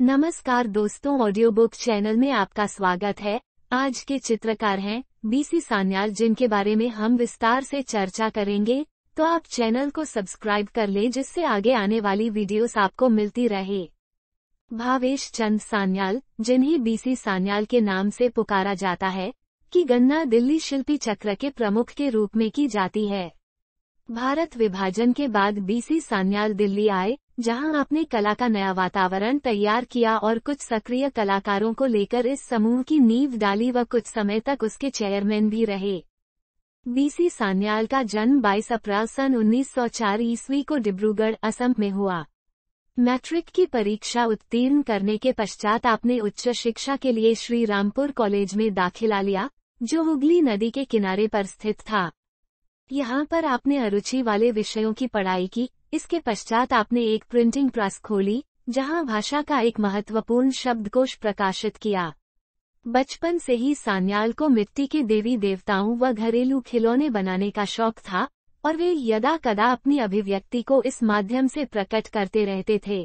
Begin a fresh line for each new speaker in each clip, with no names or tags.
नमस्कार दोस्तों audio book channel में आपका स्वागत है आज के चित्रकार हैं बीसी सान्याल जिनके बारे में हम विस्तार से चर्चा करेंगे तो आप चैनल को सब्सक्राइब कर लें जिससे आगे आने वाली वीडियोस आपको मिलती रहे भावेश चंद सान्याल जिन्हें बीसी सान्याल के नाम से पुकारा जाता है की गन्ना दिल्ली शिल्पी चक्र के प्रमुख के रूप में की जाती है भारत विभाजन के बाद बीसी सान्याल दिल्ली आए जहां आपने कला का नया वातावरण तैयार किया और कुछ सक्रिय कलाकारों को लेकर इस समूह की नींव डाली व कुछ समय तक उसके चेयरमैन भी रहे बीसी सान्याल का जन्म 22 अप्रैल सन 1904 ईस्वी को डिब्रूगढ़ असम में हुआ मैट्रिक की परीक्षा उत्तीर्ण करने के पश्चात आपने उच्च शिक्षा के लिए श्री रामपुर कॉलेज में दाखिला लिया जो हुगली नदी के किनारे पर स्थित था यहाँ पर आपने अरुचि वाले विषयों की पढ़ाई की इसके पश्चात आपने एक प्रिंटिंग प्रेस खोली जहां भाषा का एक महत्वपूर्ण शब्दकोश प्रकाशित किया बचपन से ही सान्याल को मिट्टी के देवी देवताओं व घरेलू खिलौने बनाने का शौक था और वे यदा कदा अपनी अभिव्यक्ति को इस माध्यम से प्रकट करते रहते थे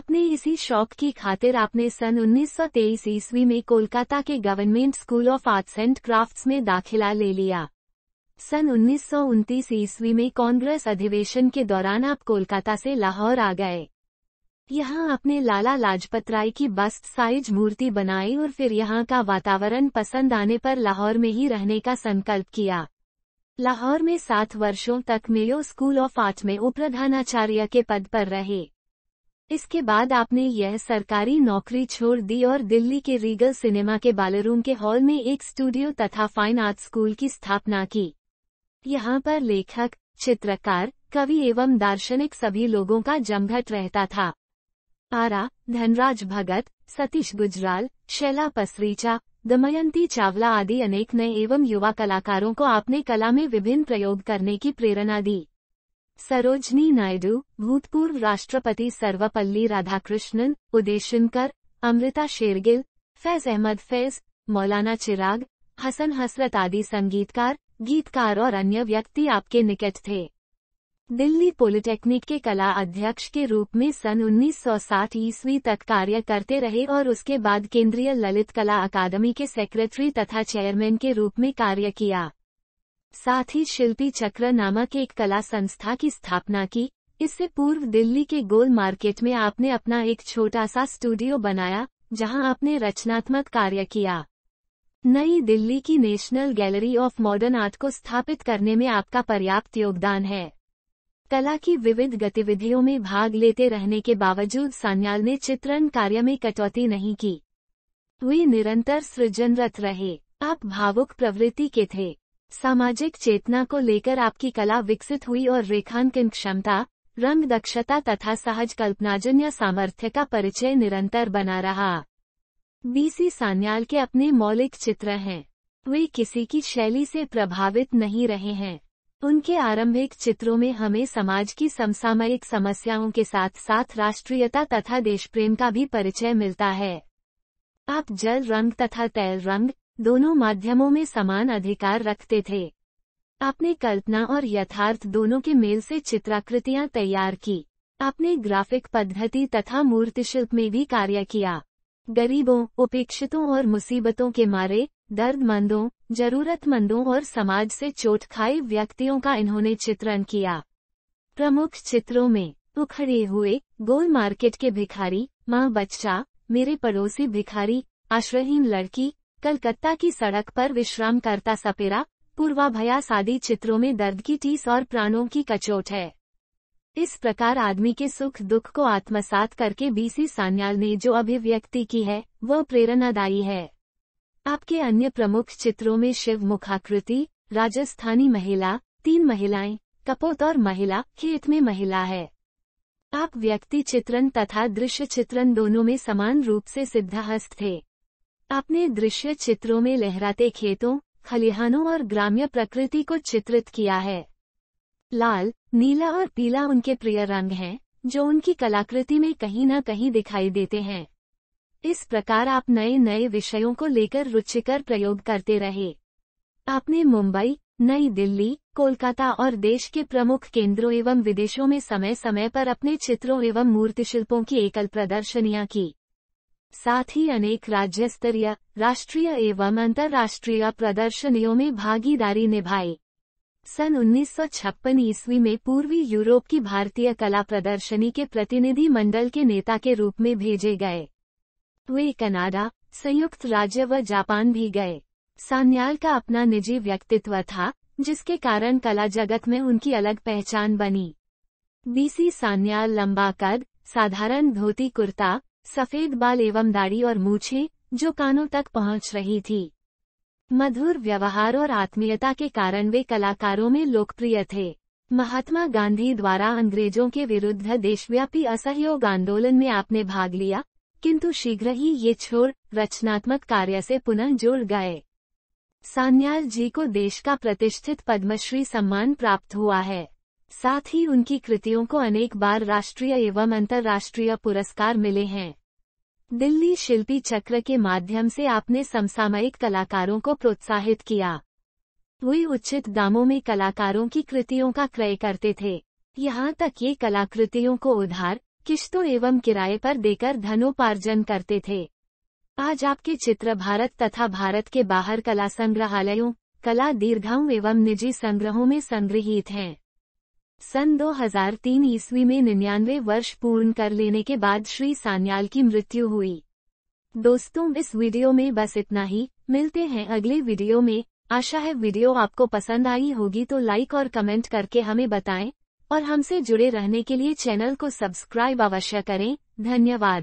अपने इसी शौक की खातिर आपने सन 1923 ईस्वी में कोलकाता के government school of arts and crafts में दाखिला ले लिया सन उन्नीस ईस्वी में कांग्रेस अधिवेशन के दौरान आप कोलकाता से लाहौर आ गए यहाँ आपने लाला लाजपत राय की बस्त साइज मूर्ति बनाई और फिर यहाँ का वातावरण पसंद आने पर लाहौर में ही रहने का संकल्प किया लाहौर में सात वर्षों तक मेयो स्कूल ऑफ आर्ट में उपप्रधानाचार्य के पद पर रहे इसके बाद आपने यह सरकारी नौकरी छोड़ दी और दिल्ली के रीगल सिनेमा के बालरूम के हॉल में एक स्टूडियो तथा फाइन आर्ट स्कूल की स्थापना की यहाँ पर लेखक चित्रकार कवि एवं दार्शनिक सभी लोगों का जमघट रहता था आरा धनराज भगत सतीश गुजराल शैला पसरीचा दमयंती चावला आदि अनेक नए एवं युवा कलाकारों को आपने कला में विभिन्न प्रयोग करने की प्रेरणा दी सरोजनी नायडू भूतपूर्व राष्ट्रपति सर्वपल्ली राधाकृष्णन उदय शिनकर अमृता शेरगिल फैज अहमद फैज मौलाना चिराग हसन हसरत आदि संगीतकार गीतकार और अन्य व्यक्ति आपके निकट थे दिल्ली पॉलिटेक्निक के कला अध्यक्ष के रूप में सन 1960 ईस्वी तक कार्य करते रहे और उसके बाद केंद्रीय ललित कला अकादमी के सेक्रेटरी तथा चेयरमैन के रूप में कार्य किया साथ ही शिल्पी चक्र नामक एक कला संस्था की स्थापना की इससे पूर्व दिल्ली के गोल मार्केट में आपने अपना एक छोटा सा स्टूडियो बनाया जहां आपने रचनात्मक कार्य किया नई दिल्ली की National Gallery of Modern Art को स्थापित करने में आपका पर्याप्त योगदान है कला की विविध गतिविधियों में भाग लेते रहने के बावजूद सान्याल ने चित्रण कार्य में कटौती नहीं की वे निरंतर सृजनरत रहे आप भावुक प्रवृत्ति के थे सामाजिक चेतना को लेकर आपकी कला विकसित हुई और रेखांकन क्षमता रंग दक्षता तथा सहज कल्पनाजन्य सामर्थ्य का परिचय निरंतर बना रहा बीसी सान्याल के अपने मौलिक चित्र हैं वे किसी की शैली से प्रभावित नहीं रहे हैं उनके आरंभिक चित्रों में हमें समाज की समसामयिक समस्याओं के साथ साथ राष्ट्रीयता तथा देशप्रेम का भी परिचय मिलता है आप जल रंग तथा तैल रंग दोनों माध्यमों में समान अधिकार रखते थे आपने कल्पना और यथार्थ दोनों के मेल से चित्राकृतियां तैयार की आपने ग्राफिक पद्धति तथा मूर्तिशिल्प में भी कार्य किया गरीबों उपेक्षितों और मुसीबतों के मारे दर्दमंदों जरूरतमंदों और समाज से चोट खाए व्यक्तियों का इन्होंने चित्रण किया प्रमुख चित्रों में उखड़े हुए गोल मार्केट के भिखारी माँ बच्चा मेरे पड़ोसी भिखारी आश्रयहीन लड़की कलकत्ता की सड़क पर विश्राम करता सपेरा पूर्वाभयास आदि चित्रों में दर्द की टीस और प्राणों की कचोट है इस प्रकार आदमी के सुख दुख को आत्मसात करके बीसी सान्याल ने जो अभिव्यक्ति की है वह प्रेरणादायी है आपके अन्य प्रमुख चित्रों में शिव मुखाकृति राजस्थानी महिला तीन महिलाएं कपोत और महिला खेत में महिला है आप व्यक्ति चित्रण तथा दृश्य चित्रण दोनों में समान रूप से सिद्धहस्त थे आपने दृश्य चित्रों में लहराते खेतों खलिहानों और ग्राम्य प्रकृति को चित्रित किया है लाल नीला और पीला उनके प्रिय रंग हैं जो उनकी कलाकृति में कहीं न कहीं दिखाई देते हैं इस प्रकार आप नए नए विषयों को लेकर रुचिकर प्रयोग करते रहे आपने मुंबई नई दिल्ली कोलकाता और देश के प्रमुख केंद्रों एवं विदेशों में समय समय पर अपने चित्रों एवं मूर्तिशिल्पों की एकल प्रदर्शनियां की साथ ही अनेक राज्य स्तरीय राष्ट्रीय एवं अंतर्राष्ट्रीय प्रदर्शनियों में भागीदारी निभाई सन उन्नीस ईस्वी में पूर्वी यूरोप की भारतीय कला प्रदर्शनी के प्रतिनिधि मंडल के नेता के रूप में भेजे गए वे कनाडा संयुक्त राज्य व जापान भी गए सान्याल का अपना निजी व्यक्तित्व था जिसके कारण कला जगत में उनकी अलग पहचान बनी बीसी सान्याल लंबा कद साधारण धोती कुर्ता सफेद बाल एवं दाढ़ी और मूछे जो कानों तक पहुंच रही थी मधुर व्यवहार और आत्मीयता के कारण वे कलाकारों में लोकप्रिय थे महात्मा गांधी द्वारा अंग्रेजों के विरुद्ध देशव्यापी असहयोग आंदोलन में आपने भाग लिया किंतु शीघ्र ही ये छोड़ रचनात्मक कार्य से पुनः जुड़ गए सान्याल जी को देश का प्रतिष्ठित पद्मश्री सम्मान प्राप्त हुआ है साथ ही उनकी कृतियों को अनेक बार राष्ट्रीय एवं अंतर्राष्ट्रीय पुरस्कार मिले हैं दिल्ली शिल्पी चक्र के माध्यम से आपने समसामयिक कलाकारों को प्रोत्साहित किया वे उचित दामों में कलाकारों की कृतियों का क्रय करते थे यहाँ तक ये कलाकृतियों को उधार किश्तों एवं किराए पर देकर धनोपार्जन करते थे आज आपके चित्र भारत तथा भारत के बाहर कला संग्रहालयों कला दीर्घाओं एवं निजी संग्रहों में संग्रहित हैं सन 2003 ईस्वी में निन्यानवे वर्ष पूर्ण कर लेने के बाद श्री सान्याल की मृत्यु हुई दोस्तों इस वीडियो में बस इतना ही मिलते हैं अगले वीडियो में आशा है वीडियो आपको पसंद आई होगी तो लाइक और कमेंट करके हमें बताएं और हमसे जुड़े रहने के लिए चैनल को सब्सक्राइब अवश्य करें धन्यवाद